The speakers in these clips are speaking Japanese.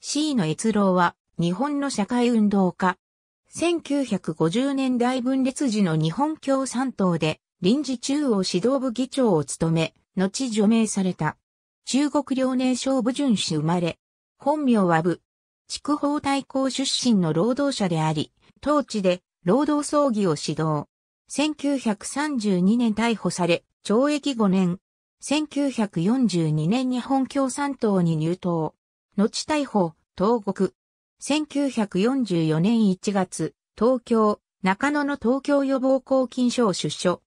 C の越郎は、日本の社会運動家。1950年代分裂時の日本共産党で、臨時中央指導部議長を務め、後除名された。中国遼寧省部順視。生まれ。本名は部。筑豊大校出身の労働者であり、当地で労働葬儀を指導。1932年逮捕され、懲役5年。1942年日本共産党に入党。後逮捕、東国。1944年1月、東京、中野の東京予防抗菌所を出所。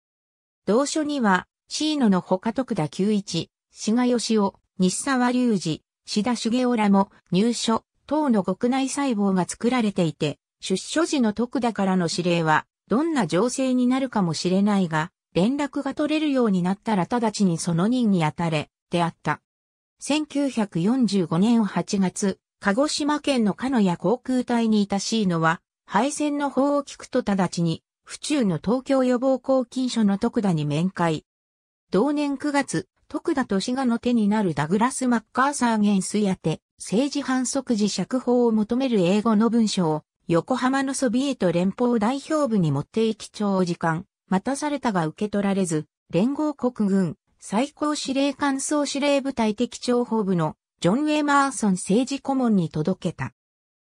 同書には、椎野の他徳田久一、志賀義雄、西沢隆二、志田茂雄らも入所、等の国内細胞が作られていて、出所時の徳田からの指令は、どんな情勢になるかもしれないが、連絡が取れるようになったら直ちにその任に当たれ、であった。1945年8月、鹿児島県の鹿屋航空隊にいた C のは、敗戦の方を聞くと直ちに、府中の東京予防抗菌所の徳田に面会。同年9月、徳田と志賀の手になるダグラス・マッカーサーゲンス宛て、政治反則時釈放を求める英語の文章を、横浜のソビエト連邦代表部に持って行き長時間、待たされたが受け取られず、連合国軍、最高司令官総司令部隊的情報部のジョン・ウイ・マーソン政治顧問に届けた。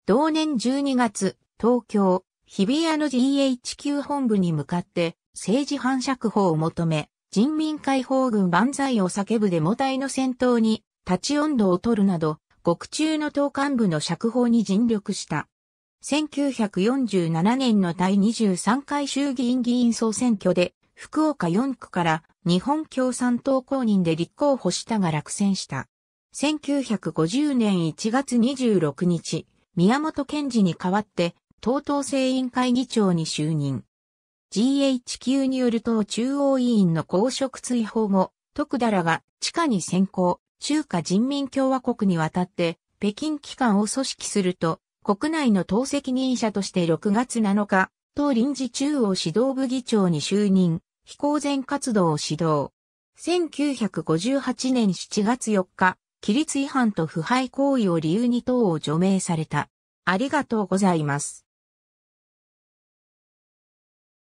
同年12月、東京、日比谷の GHQ 本部に向かって政治反釈法を求め、人民解放軍万歳を叫ぶデモ隊の戦闘に立ち温度を取るなど、獄中の党幹部の釈放に尽力した。1947年の第23回衆議院議員総選挙で、福岡4区から日本共産党公認で立候補したが落選した。1950年1月26日、宮本賢治に代わって、党党政委員会議長に就任。GHQ による党中央委員の公職追放後、徳田らが地下に先行、中華人民共和国に渡って、北京機関を組織すると、国内の党責任者として6月7日、党臨時中央指導部議長に就任。非公然活動を指導。1958年7月4日、規律違反と腐敗行為を理由に党を除名された。ありがとうございます。